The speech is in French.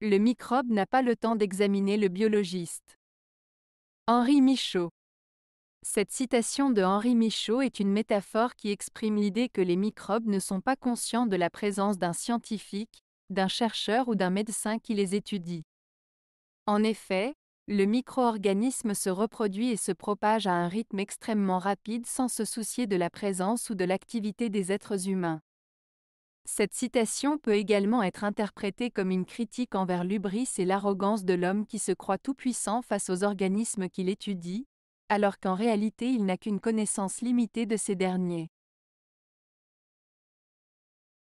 Le microbe n'a pas le temps d'examiner le biologiste. Henri Michaud. Cette citation de Henri Michaud est une métaphore qui exprime l'idée que les microbes ne sont pas conscients de la présence d'un scientifique, d'un chercheur ou d'un médecin qui les étudie. En effet, le micro-organisme se reproduit et se propage à un rythme extrêmement rapide sans se soucier de la présence ou de l'activité des êtres humains. Cette citation peut également être interprétée comme une critique envers l'ubris et l'arrogance de l'homme qui se croit tout-puissant face aux organismes qu'il étudie, alors qu'en réalité il n'a qu'une connaissance limitée de ces derniers.